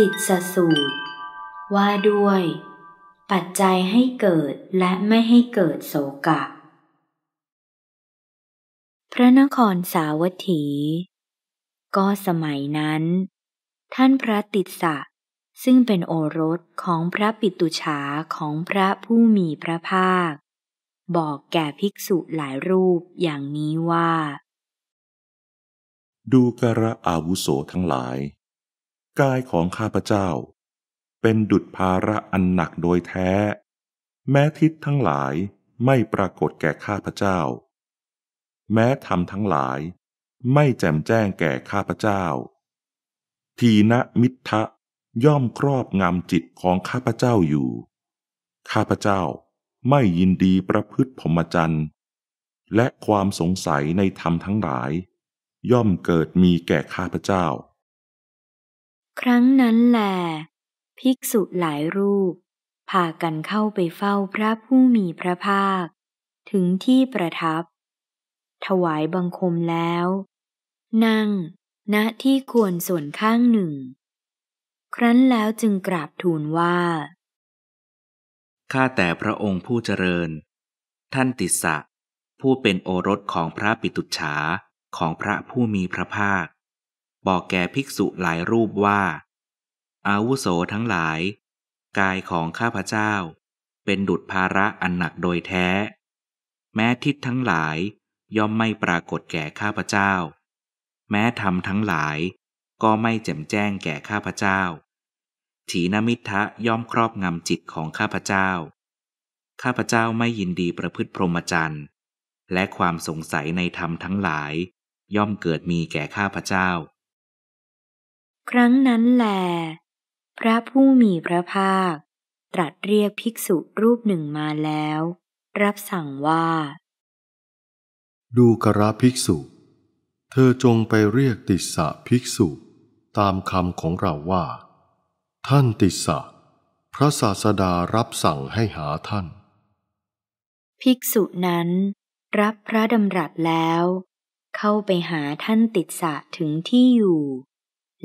ติดสสูตรว่าด้วย ปัจจัยให้เกิดและไม่ให้เกิดโสกะ พระนครสาวัตถี ก็สมัยนั้น ท่านพระติดสะซึ่งเป็นโอรสของพระปิตุชา ของพระผู้มีพระภาค บอกแก่ภิกษุหลายรูปอย่างนี้ว่า ดูกระอาวุโสทั้งหลายกายของข้าพเจ้า เป็นดุจภาระอันหนักโดยแท้ แม้ทิศทั้งหลายไม่ปรากฏแก่ข้าพเจ้า แม้ธรรมทั้งหลายไม่แจ่มแจ้งแก่ข้าพเจ้า ทีนะมิทะย่อมครอบงำจิตของข้าพเจ้าอยู่ ข้าพเจ้าไม่ยินดีประพฤติผมจันและความสงสัยในธรรมทั้งหลาย ย่อมเกิดมีแก่ข้าพเจ้าครั้งนั้นแหลภิกษุหลายรูปพากันเข้าไปเฝ้าพระผู้มีพระภาค ถึงที่ประทับ ถวายบังคมแล้ว นั่งณที่ควรส่วนข้างหนึ่ง ครั้นแล้วจึงกราบทูลว่า ข้าแต่พระองค์ผู้เจริญ ท่านติสะผู้เป็นโอรสของพระปิตุฉาของพระผู้มีพระภาคบอกแก่ภิกษุหลายรูปว่า อาวุโสทั้งหลาย กายของข้าพเจ้า เป็นดุจภาระอันหนักโดยแท้ แม้ทิศทั้งหลายย่อมไม่ปรากฏแก่ข้าพเจ้า แม้ธรรมทั้งหลายก็ไม่แจ่มแจ้งแก่ข้าพเจ้า ถีนมิทะย่อมครอบงำจิตของข้าพเจ้า ข้าพเจ้าไม่ยินดีประพฤติพรหมจรรย์และความสงสัยในธรรมทั้งหลายย่อมเกิดมีแก่ข้าพเจ้าครั้งนั้นแล พระผู้มีพระภาค ตรัสเรียกภิกษุรูปหนึ่งมาแล้ว รับสั่งว่า ดูกระภิกษุ เธอจงไปเรียกติสะภิกษุ ตามคำของเราว่า ท่านติสะ พระศาสดารับสั่งให้หาท่าน ภิกษุนั้น รับพระดำรัสแล้ว เข้าไปหาท่านติสะถึงที่อยู่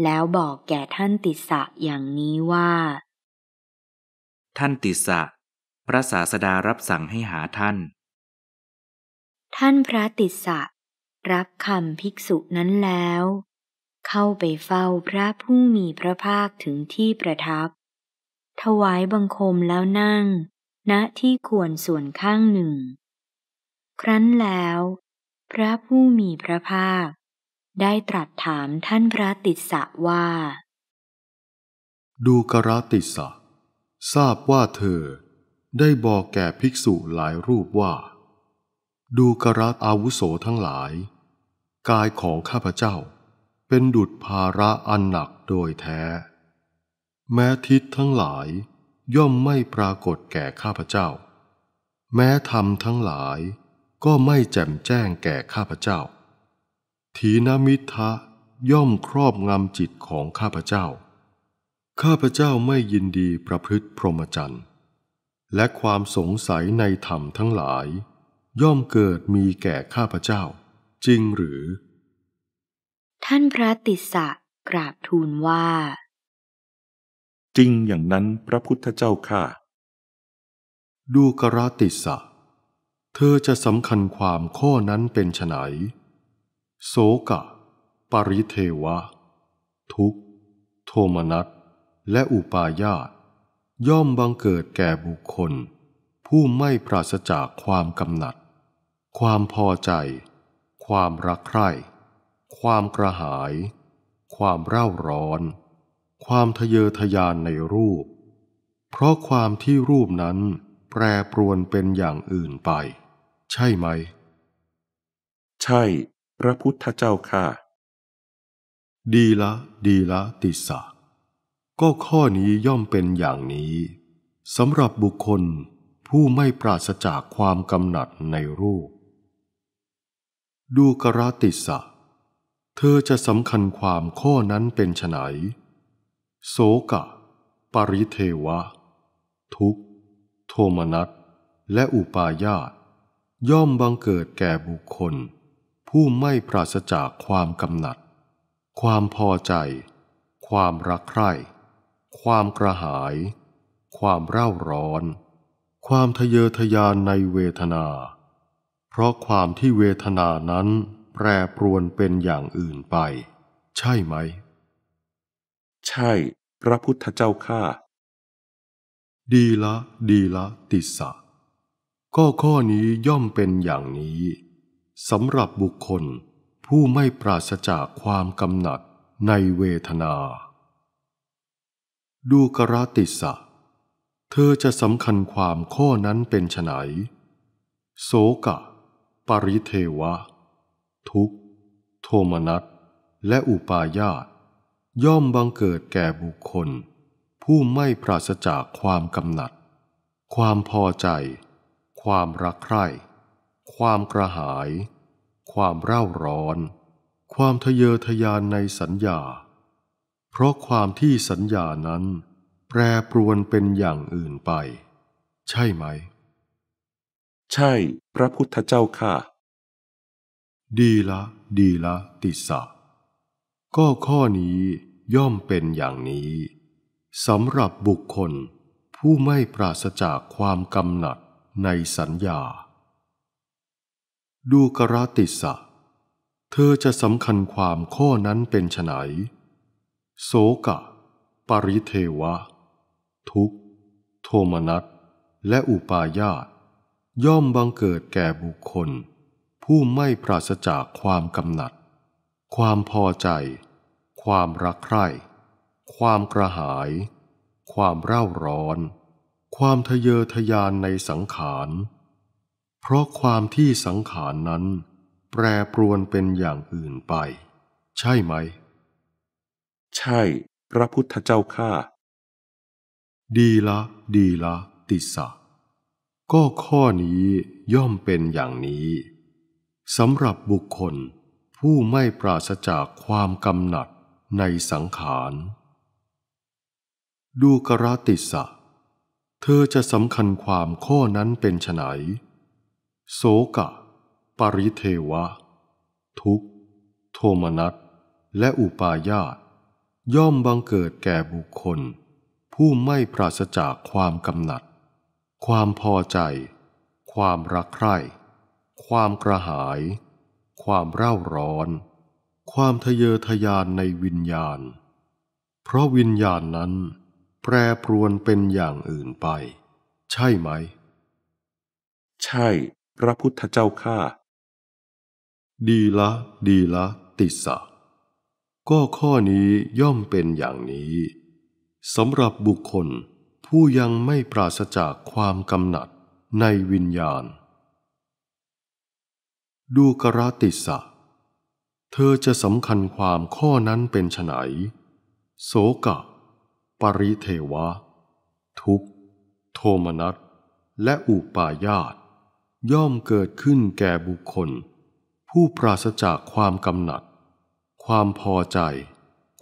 แล้วบอกแก่ท่านติสะอย่างนี้ว่า ท่านติสะพระศาสดารับสั่งให้หาท่าน ท่านพระติสะรับคำภิกษุนั้นแล้ว เข้าไปเฝ้าพระผู้มีพระภาคถึงที่ประทับ ถวายบังคมแล้วนั่ง ณที่ควรส่วนข้างหนึ่ง ครั้นแล้วพระผู้มีพระภาคได้ตรัสถามท่านพระติสสะว่า ดูกระติสะ ทราบว่าเธอ ได้บอกแก่ภิกษุหลายรูปว่า ดูกระอาวุโสทั้งหลาย กายของข้าพเจ้า เป็นดุจภาระอันหนักโดยแท้ แม้ทิศทั้งหลาย ย่อมไม่ปรากฏแก่ข้าพเจ้า แม้ธรรมทั้งหลายก็ไม่แจ่มแจ้งแก่ข้าพเจ้าถีนมิทะย่อมครอบงำจิตของข้าพเจ้า ข้าพเจ้าไม่ยินดีประพฤติพรหมจรรย์ และความสงสัยในธรรมทั้งหลาย ย่อมเกิดมีแก่ข้าพเจ้า จริงหรือ ท่านพระติสะกราบทูลว่า จริงอย่างนั้นพระพุทธเจ้าค่ะ ดูกรติสะ เธอจะสำคัญความข้อนั้นเป็นไฉนโสกะ ปริเทวะ ทุกโทมนัสและอุปาญาต ย่อมบังเกิดแก่บุคคล ผู้ไม่ปราศจากความกำหนัด ความพอใจ ความรักใคร่ ความกระหาย ความเร่าร้อน ความทะเยอทะยานในรูป เพราะความที่รูปนั้นแปรปรวนเป็นอย่างอื่นไป ใช่ไหม ใช่พระพุทธเจ้าค่ะ ดีละ ดีละ ติสะก็ข้อนี้ย่อมเป็นอย่างนี้สำหรับบุคคลผู้ไม่ปราศจากความกำหนัดในรูป ดูกระติสะ เธอจะสำคัญความข้อนั้นเป็นไฉนโสกะ ปริเทวะ ทุกโทมนัสและอุปายาตย่อมบังเกิดแก่บุคคลผู้ไม่ปราศจากความกำหนัด ความพอใจ ความรักใคร่ ความกระหาย ความเร่าร้อน ความทะเยอทะยานในเวทนา เพราะความที่เวทนานั้นแปรปรวนเป็นอย่างอื่นไป ใช่ไหม ใช่ พระพุทธเจ้าข้าดีละ ดีละ ติสะก็ข้อนี้ย่อมเป็นอย่างนี้สำหรับบุคคลผู้ไม่ปราศจากความกำหนัดในเวทนา ดูกราติสะ เธอจะสำคัญความข้อนั้นเป็นไฉนโสกะ ปริเทวะ ทุกโทมนัสและอุปาญาตย่อมบังเกิดแก่บุคคล ผู้ไม่ปราศจากความกำหนัด ความพอใจ ความรักใคร่ความกระหาย ความเร่าร้อน ความทะเยอทะยานในสัญญา เพราะความที่สัญญานั้น แปรปรวนเป็นอย่างอื่นไป ใช่ไหม ใช่ พระพุทธเจ้าค่ะ ดีละ ดีละ ติสะก็ข้อนี้ย่อมเป็นอย่างนี้ สำหรับบุคคลผู้ไม่ปราศจากความกำหนัดในสัญญาดูกรติสะ เธอจะสำคัญความข้อนั้นเป็นไนโสกะ ปริเทวะ ทุกโทมนัสและอุปาญาต ย่อมบังเกิดแก่บุคคล ผู้ไม่ปราศจากความกำหนัด ความพอใจ ความรักใคร่ ความกระหาย ความเร่าร้อน ความทะเยอทะยานในสังขารเพราะความที่สังขารนนั้น แปรปรวนเป็นอย่างอื่นไป ใช่ไหมใช่ พระพุทธเจ้าข้าดีละดีละติสะก็ข้อนี้ย่อมเป็นอย่างนี้สำหรับบุคคล ผู้ไม่ปราศจากความกำหนัดในสังขาร ดูกระติสะ เธอจะสำคัญความข้อนั้นเป็นไฉนโสกะ ปริเทวะ ทุกโทมนัสและอุปาญาต ย่อมบังเกิดแก่บุคคล ผู้ไม่ปราศจากความกำหนัด ความพอใจ ความรักใคร่ ความกระหาย ความเร่าร้อน ความทะเยอทะยานในวิญญาณ เพราะวิญญาณนั้นแปรปรวนเป็นอย่างอื่นไป ใช่ไหม ใช่พระพุทธเจ้าข้าดีละ ดีละ ติสะก็ข้อนี้ย่อมเป็นอย่างนี้สำหรับบุคคลผู้ยังไม่ปราศจากความกำหนัดในวิญญาณ ดูกระติสะ เธอจะสำคัญความข้อนั้นเป็นไนโสกะ ปริเทวะ ทุกโทมนัส และอุปายาตย่อมเกิดขึ้นแก่บุคคล ผู้ปราศจากความกำหนัด ความพอใจ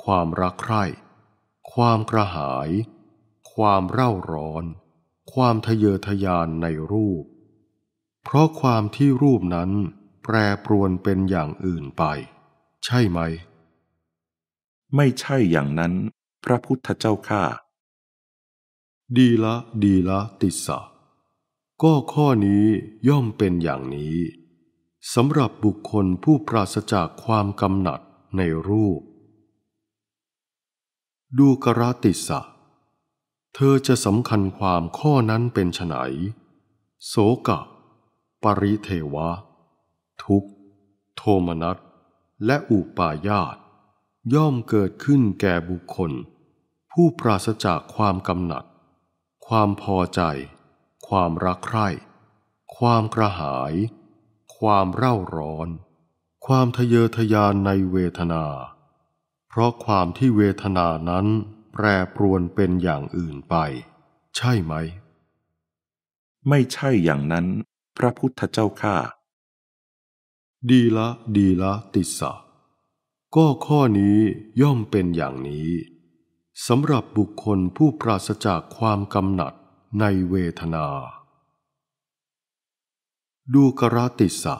ความรักใคร่ ความกระหาย ความเร่าร้อน ความทะเยอทะยานในรูป เพราะความที่รูปนั้นแปรปรวนเป็นอย่างอื่นไป ใช่ไหม ไม่ใช่อย่างนั้น พระพุทธเจ้าข้าดีละดีละ ติสสะก็ข้อนี้ย่อมเป็นอย่างนี้สำหรับบุคคลผู้ปราศจากความกำหนัดในรูป ดูกราติสะ เธอจะสำคัญความข้อนั้นเป็นไฉนโสกะ ปริเทวะ ทุกโทมนัสและอุปาญาต ย่อมเกิดขึ้นแก่บุคคล ผู้ปราศจากความกำหนัดความพอใจความรักใคร่ ความกระหาย ความเร่าร้อน ความทะเยอทะยานในเวทนา เพราะความที่เวทนานั้นแปรปรวนเป็นอย่างอื่นไป ใช่ไหม ไม่ใช่อย่างนั้น พระพุทธเจ้าข้า ดีละดีละติสะก็ข้อนี้ย่อมเป็นอย่างนี้สำหรับบุคคลผู้ปราศจากความกำหนัดในเวทนา ดูกรติสะ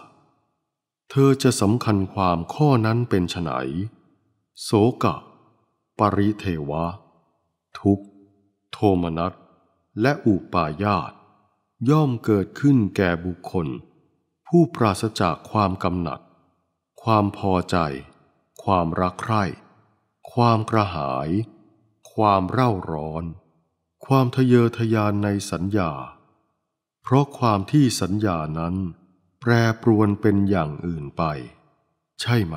เธอจะสำคัญความข้อนั้นเป็นไนโสกะ ปริเทวะ ทุกโทมนัสและอุปาญาต ย่อมเกิดขึ้นแก่บุคคล ผู้ปราศจากความกำหนัด ความพอใจ ความรักใคร่ ความกระหาย ความเร่าร้อนความทะเยอทะยานในสัญญา เพราะความที่สัญญานั้น แปรปรวนเป็นอย่างอื่นไป ใช่ไหม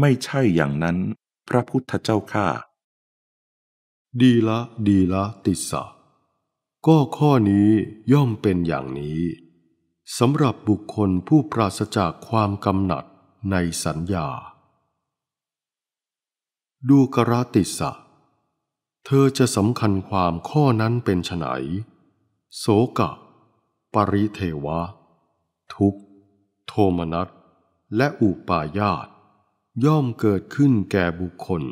ไม่ใช่อย่างนั้น พระพุทธเจ้าข้าดีละดีละติสะก็ข้อนี้ย่อมเป็นอย่างนี้สำหรับบุคคลผู้ปราศจากความกำหนัด ในสัญญา ดูกระติสะเธอจะสำคัญความข้อนั้นเป็นไฉนโสกะ ปริเทวะ ทุกโทมนัสและอุปาญาต ย่อมเกิดขึ้นแก่บุคคล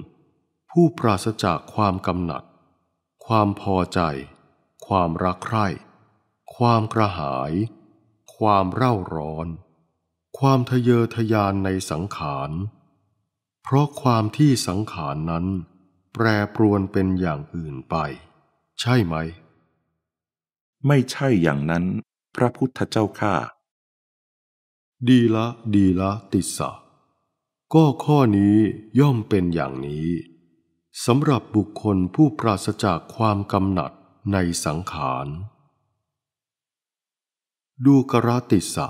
ผู้ปราศจากความกำหนัด ความพอใจ ความรักใคร่ ความกระหาย ความเร่าร้อน ความทะเยอทะยานในสังขาร เพราะความที่สังขารนนั้นแปรปรวนเป็นอย่างอื่นไป ใช่ไหม ไม่ใช่อย่างนั้น พระพุทธเจ้าข้าดีละ ดีละ ติสะก็ข้อนี้ย่อมเป็นอย่างนี้สำหรับบุคคลผู้ปราศจากความกำหนัดในสังขาร ดูกระติสะ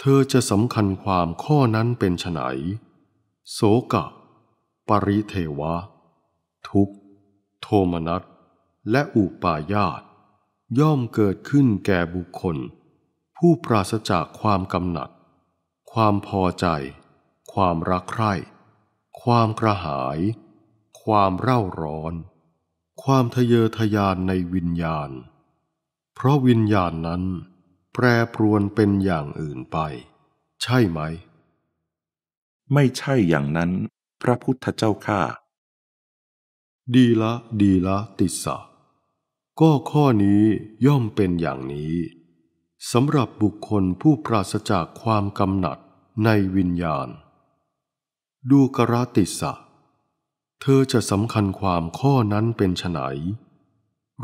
เธอจะสำคัญความข้อนั้นเป็นไฉนโสกะ ปริเทวะุกข์โทมนัสและอุปาญาต ย่อมเกิดขึ้นแก่บุคคล ผู้ปราศจากความกำหนัด ความพอใจ ความรักใคร่ ความกระหาย ความเร่าร้อน ความทะเยอทะยานในวิญญาณ เพราะวิญญาณนั้นแปรปรวนเป็นอย่างอื่นไป ใช่ไหม ไม่ใช่อย่างนั้นพระพุทธเจ้าข้าดีละดีละติสะก็ข้อนี้ย่อมเป็นอย่างนี้สำหรับบุคคลผู้ปราศจากความกำหนัดในวิญญาณ ดูกระติสะ เธอจะสำคัญความข้อนั้นเป็นไฉน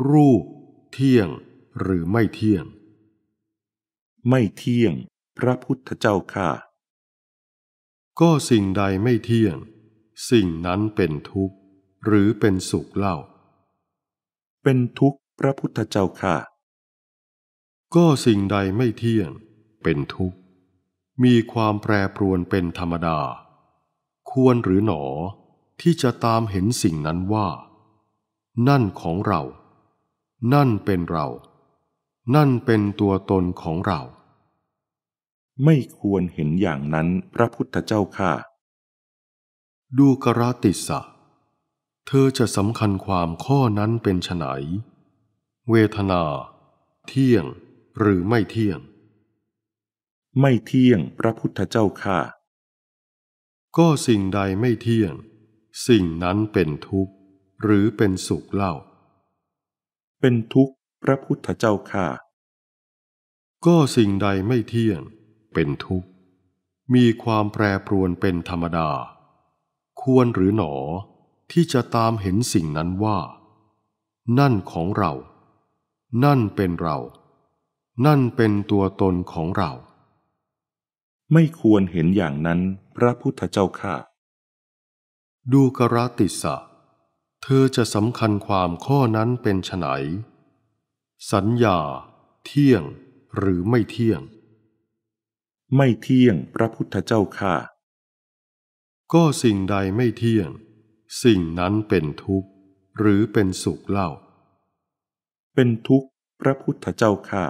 รูป เที่ยงหรือไม่เที่ยง ไม่เที่ยงพระพุทธเจ้าค่ะก็สิ่งใดไม่เที่ยง สิ่งนั้นเป็นทุกข์หรือเป็นสุขเล่า เป็นทุกข์พระพุทธเจ้าค่ะ ก็สิ่งใดไม่เที่ยง เป็นทุกข์ มีความแปรปรวนเป็นธรรมดา ควรหรือหนอที่จะตามเห็นสิ่งนั้นว่า นั่นของเรา นั่นเป็นเรา นั่นเป็นตัวตนของเรา ไม่ควรเห็นอย่างนั้นพระพุทธเจ้าค่ะดูกราติสสะเธอจะสำคัญความข้อนั้นเป็นไฉนเวทนา เที่ยงหรือไม่เที่ยง ไม่เที่ยงพระพุทธเจ้าค่ะ ก็สิ่งใดไม่เที่ยง สิ่งนั้นเป็นทุกข์ หรือเป็นสุขเล่า เป็นทุกข์พระพุทธเจ้าค่ะ ก็สิ่งใดไม่เที่ยง เป็นทุกข์ มีความแปรปรวนเป็นธรรมดา ควรหรือหนอที่จะตามเห็นสิ่งนั้นว่า นั่นของเรา นั่นเป็นเรา นั่นเป็นตัวตนของเรา ไม่ควรเห็นอย่างนั้นพระพุทธเจ้าค่ะ ดูกระติสะ เธอจะสำคัญความข้อนั้นเป็นไฉนสัญญา เที่ยงหรือไม่เที่ยง ไม่เที่ยงพระพุทธเจ้าค่ะ ก็สิ่งใดไม่เที่ยงสิ่งนั้นเป็นทุกข์หรือเป็นสุขเล่า เป็นทุกข์พระพุทธเจ้าค่ะ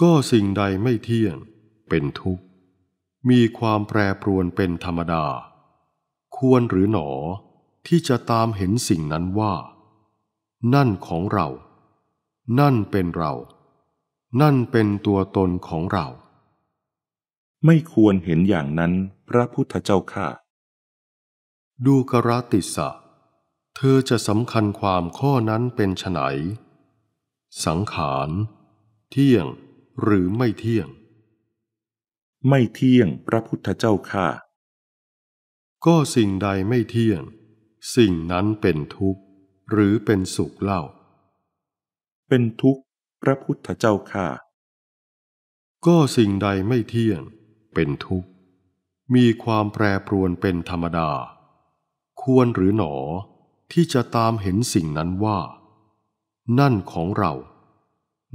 ก็สิ่งใดไม่เที่ยง เป็นทุกข์ มีความแปรปรวนเป็นธรรมดา ควรหรือหนอที่จะตามเห็นสิ่งนั้นว่านั่นของเรา นั่นเป็นเรา นั่นเป็นตัวตนของเรา ไม่ควรเห็นอย่างนั้นพระพุทธเจ้าค่ะดูกระติสะ เธอจะสำคัญความข้อนั้นเป็นไฉน สังขาร เที่ยงหรือไม่เที่ยง ไม่เที่ยงพระพุทธเจ้าค่ะก็สิ่งใดไม่เที่ยง สิ่งนั้นเป็นทุกข์หรือเป็นสุขเล่า เป็นทุกข์พระพุทธเจ้าค่ะก็สิ่งใดไม่เที่ยง เป็นทุกข์ มีความแปรปรวนเป็นธรรมดาควรหรือหนอที่จะตามเห็นสิ่งนั้นว่า นั่นของเรา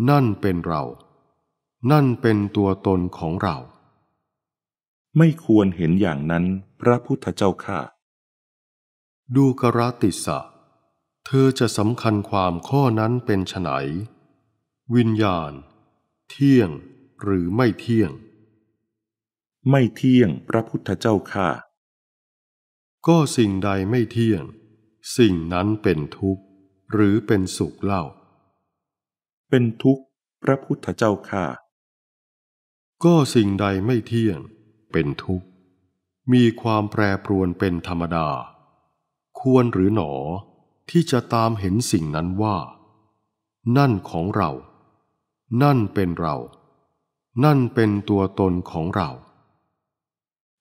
นั่นเป็นเรา นั่นเป็นตัวตนของเรา ไม่ควรเห็นอย่างนั้นพระพุทธเจ้าค่ะ ดูกรติสะ เธอจะสำคัญความข้อนั้นเป็นไฉนวิญญาณ เที่ยงหรือไม่เที่ยง ไม่เที่ยงพระพุทธเจ้าค่ะก็สิ่งใดไม่เที่ยงสิ่งนั้นเป็นทุกข์หรือเป็นสุขเล่า เป็นทุกข์พระพุทธเจ้าค่ะ ก็สิ่งใดไม่เที่ยงเป็นทุกข์ มีความแปรปรวนเป็นธรรมดา ควรหรือหนอที่จะตามเห็นสิ่งนั้นว่า นั่นของเรา นั่นเป็นเรา นั่นเป็นตัวตนของเรา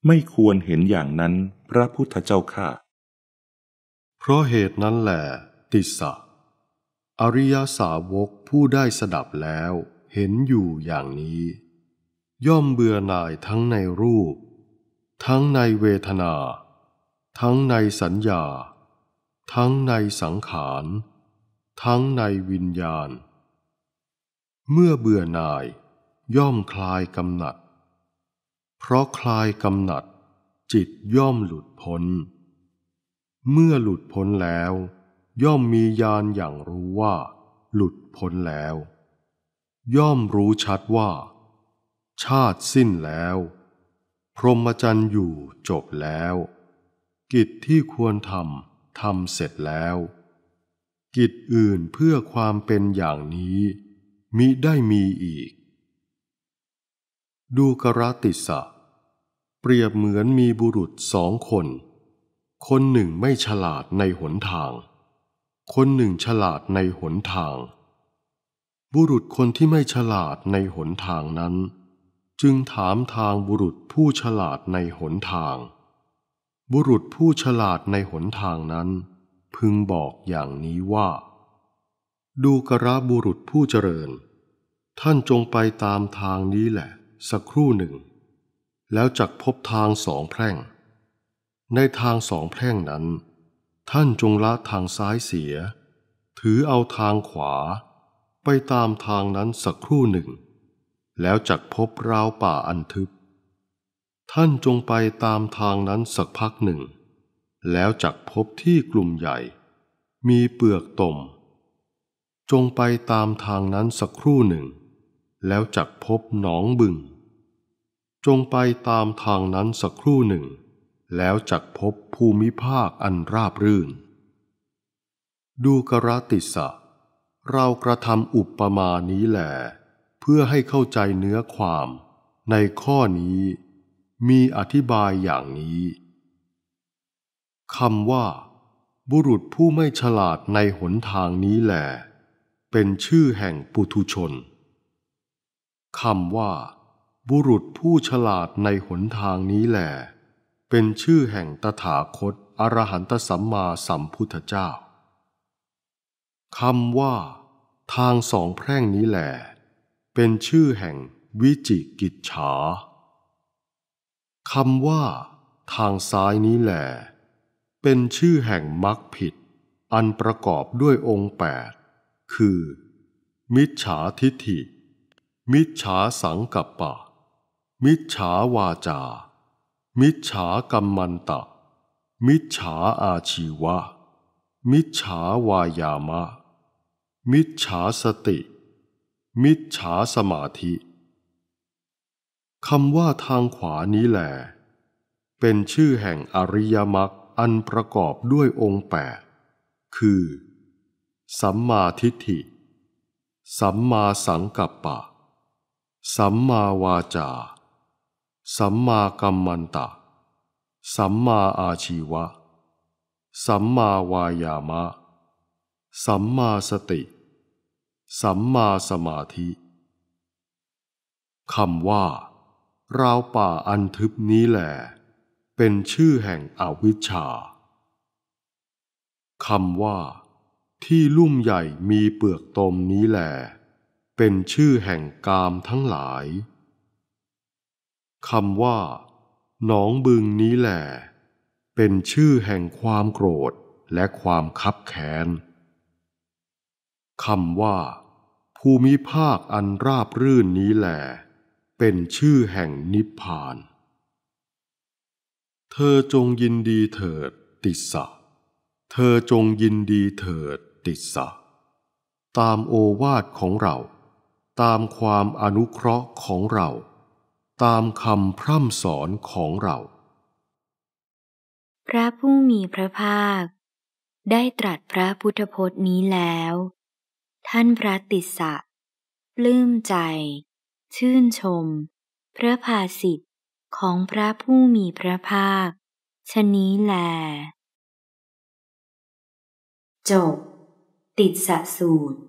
ไม่ควรเห็นอย่างนั้น พระพุทธเจ้าค่ะ เพราะเหตุนั้นแหละติสะ อริยสาวกผู้ได้สดับแล้วเห็นอยู่อย่างนี้ ย่อมเบื่อหน่ายทั้งในรูป ทั้งในเวทนา ทั้งในสัญญา ทั้งในสังขาร ทั้งในวิญญาณ เมื่อเบื่อหน่ายย่อมคลายกำหนัดเพราะคลายกำหนัด จิตย่อมหลุดพ้น เมื่อหลุดพ้นแล้ว ย่อมมีญาณอย่างรู้ว่า หลุดพ้นแล้ว ย่อมรู้ชัดว่า ชาติสิ้นแล้ว พรหมจรรย์อยู่จบแล้ว กิจที่ควรทำทำเสร็จแล้ว กิจอื่นเพื่อความเป็นอย่างนี้มิได้มีอีกดูกรติสะ เปรียบเหมือนมีบุรุษสองคน คนหนึ่งไม่ฉลาดในหนทาง คนหนึ่งฉลาดในหนทาง บุรุษคนที่ไม่ฉลาดในหนทางนั้น จึงถามทางบุรุษผู้ฉลาดในหนทาง บุรุษผู้ฉลาดในหนทางนั้น พึงบอกอย่างนี้ว่า ดูกระบุรุษผู้เจริญ ท่านจงไปตามทางนี้แหละสักครู่หนึ่ง แล้วจักพบทางสองแพร่ง ในทางสองแพร่งนั้น ท่านจงละทางซ้ายเสีย ถือเอาทางขวา ไปตามทางนั้นสักครู่หนึ่ง แล้วจักพบราวป่าอันทึบ ท่านจงไปตามทางนั้นสักพักหนึ่ง แล้วจักพบที่กลุ่มใหญ่ มีเปลือกตมจงไปตามทางนั้นสักครู่หนึ่งแล้วจักพบหนองบึง จงไปตามทางนั้นสักครู่หนึ่ง แล้วจักพบภูมิภาคอันราบรื่น ดูกรติสะ เรากระทำอุปมาณนี้แหละ เพื่อให้เข้าใจเนื้อความในข้อนี้ มีอธิบายอย่างนี้ คำว่าบุรุษผู้ไม่ฉลาดในหนทางนี้แหละ เป็นชื่อแห่งปุถุชนคำว่า บุรุษผู้ฉลาดในหนทางนี้แหลเป็นชื่อแห่งตถาคตอรหันตสัมมาสัมพุทธเจ้า คำว่า ทางสองแพร่งนี้แหลเป็นชื่อแห่งวิจิกิจฉา คำว่า ทางซ้ายนี้แหลเป็นชื่อแห่งมรรคผิด อันประกอบด้วยองค์แปดคือ มิจฉาทิฏฐิมิจฉาสังกัปปะ มิจฉาวาจา มิจฉากรรมันตะ มิจฉาอาชีวะมิจฉาวายามะ มิจฉาสติ มิจฉาสมาธิ คำว่าทางขวานี้แหลเป็นชื่อแห่งอริยมรรคอันประกอบด้วยองค์แปดคือ สัมมาทิฏฐิ สัมมาสังกัปปะสัมมาวาจาสัมมากรมมันตะสัมมาอาชีวะ สัมมาวายามะ สัมมาสติ สัมมาสมาธิ คำว่าราวป่าอันทึบนี้แหละเป็นชื่อแห่งอวิชชา คำว่าที่ลุ่มใหญ่มีเปลือกตมนี้แหละเป็นชื่อแห่งกามทั้งหลายคำว่า หนองบึงนี้แหละ เป็นชื่อแห่งความโกรธและความคับแค้นคำว่า ภูมิภาคอันราบรื่นนี้แหละ เป็นชื่อแห่งนิพพาน เธอจงยินดีเถิดติสสะ เธอจงยินดีเถิดติสสะ ตามโอวาทของเราตามความอนุเคราะห์ของเรา ตามคำพร่ำสอนของเรา พระผู้มีพระภาค ได้ตรัสพระพุทธพจน์นี้แล้ว ท่านพระติสสะปลื้มใจ ชื่นชม พระภาสิทธิ์ของพระผู้มีพระภาคชนี้แลจบติดสะสูตร